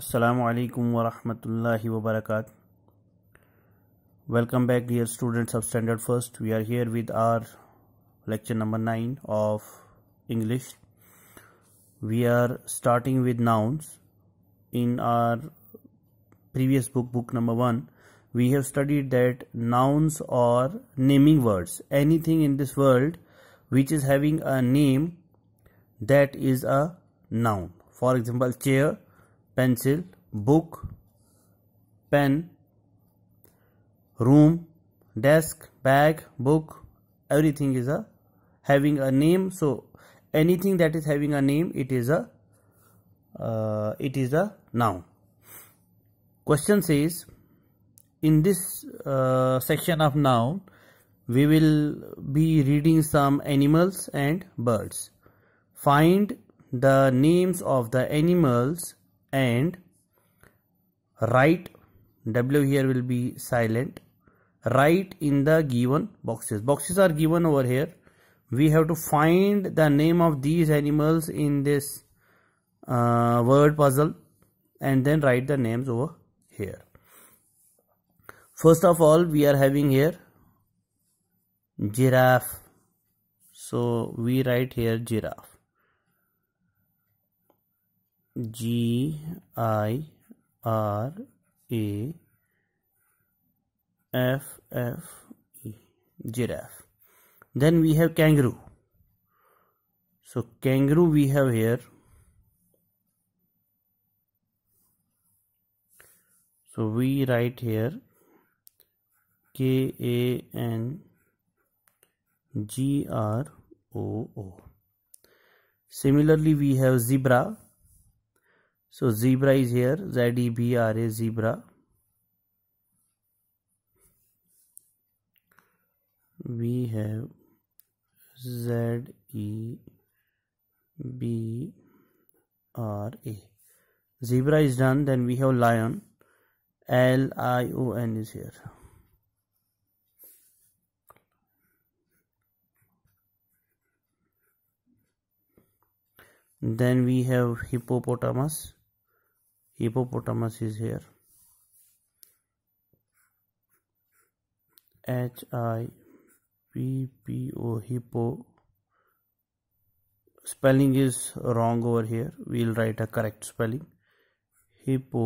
Assalamualaikum warahmatullahi wabarakatuh. Welcome back dear students of standard first. We are here with our lecture number 9 of English. We are starting with nouns. In our previous book, book number 1, we have studied that nouns are naming words. Anything in this world which is having a name that is a noun. For example, chair pencil, book, pen, room, desk, bag, book, everything is a having a name. So anything that is having a name, it is a uh, it is a noun. Question says, in this uh, section of noun, we will be reading some animals and birds. Find the names of the animals and write w here will be silent write in the given boxes boxes are given over here we have to find the name of these animals in this uh, word puzzle and then write the names over here first of all we are having here giraffe so we write here giraffe G I R A F F E giraffe. Then we have kangaroo. So kangaroo we have here. So we write here K A N G R O O. Similarly we have zebra so zebra is here, Z-E-B-R-A, zebra. We have Z-E-B-R-A. Zebra is done, then we have lion. L-I-O-N is here. Then we have hippopotamus hippopotamus is here H I P P O hippo spelling is wrong over here we'll write a correct spelling hippo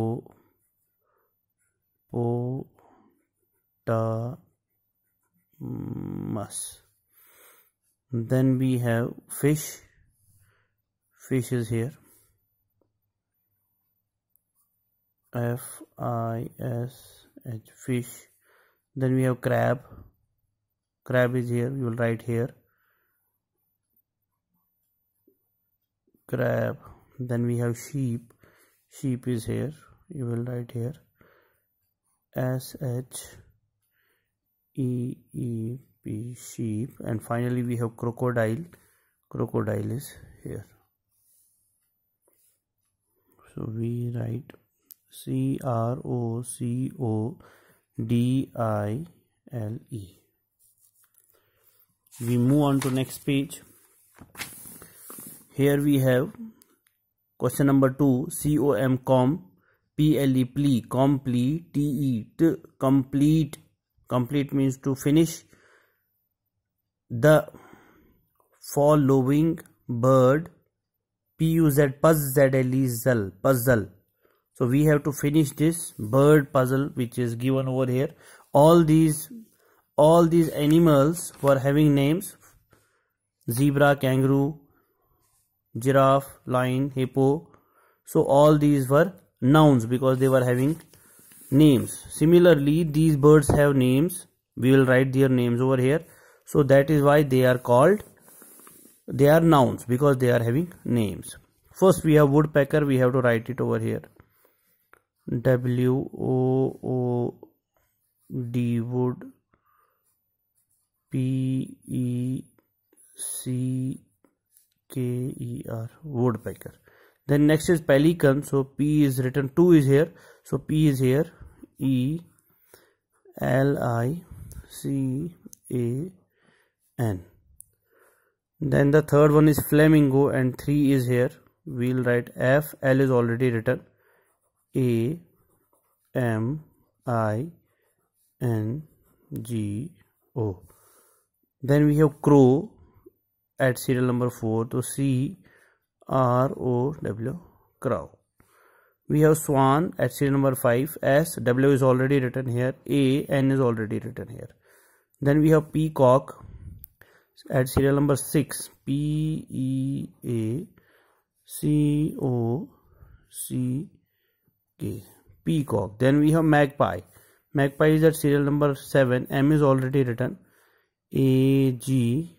po ta mas then we have fish fish is here F I S H fish then we have crab crab is here you will write here crab then we have sheep sheep is here you will write here s h e e p sheep and finally we have crocodile crocodile is here so we write C R O C O D I L E. We move on to next page. Here we have question number 2 C O M com P L E plee complete T E t complete complete means to finish the following bird P U Z puzzle puzzle so we have to finish this bird puzzle which is given over here all these all these animals were having names zebra kangaroo giraffe lion hippo so all these were nouns because they were having names similarly these birds have names we will write their names over here so that is why they are called they are nouns because they are having names first we have woodpecker we have to write it over here W O O D Wood P E C K E R Woodpecker. Then next is pelican. So P is written 2 is here. So P is here E L I C A N. Then the third one is flamingo and 3 is here. We'll write F L is already written a M I N G O. Then we have crow at serial number 4. So C R O W crow. We have swan at serial number 5. S W is already written here. A N is already written here. Then we have peacock at serial number 6. P E A C O C okay peacock then we have magpie magpie is at serial number 7 m is already written a g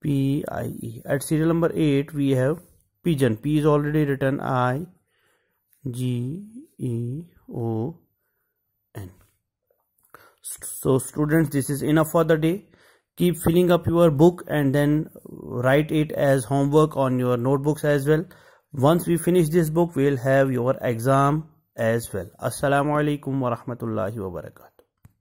p i e at serial number 8 we have pigeon p is already written i g e o n so students this is enough for the day keep filling up your book and then write it as homework on your notebooks as well once we finish this book we'll have your exam as well assalamu alaikum wa rahmatullahi wa barakatuh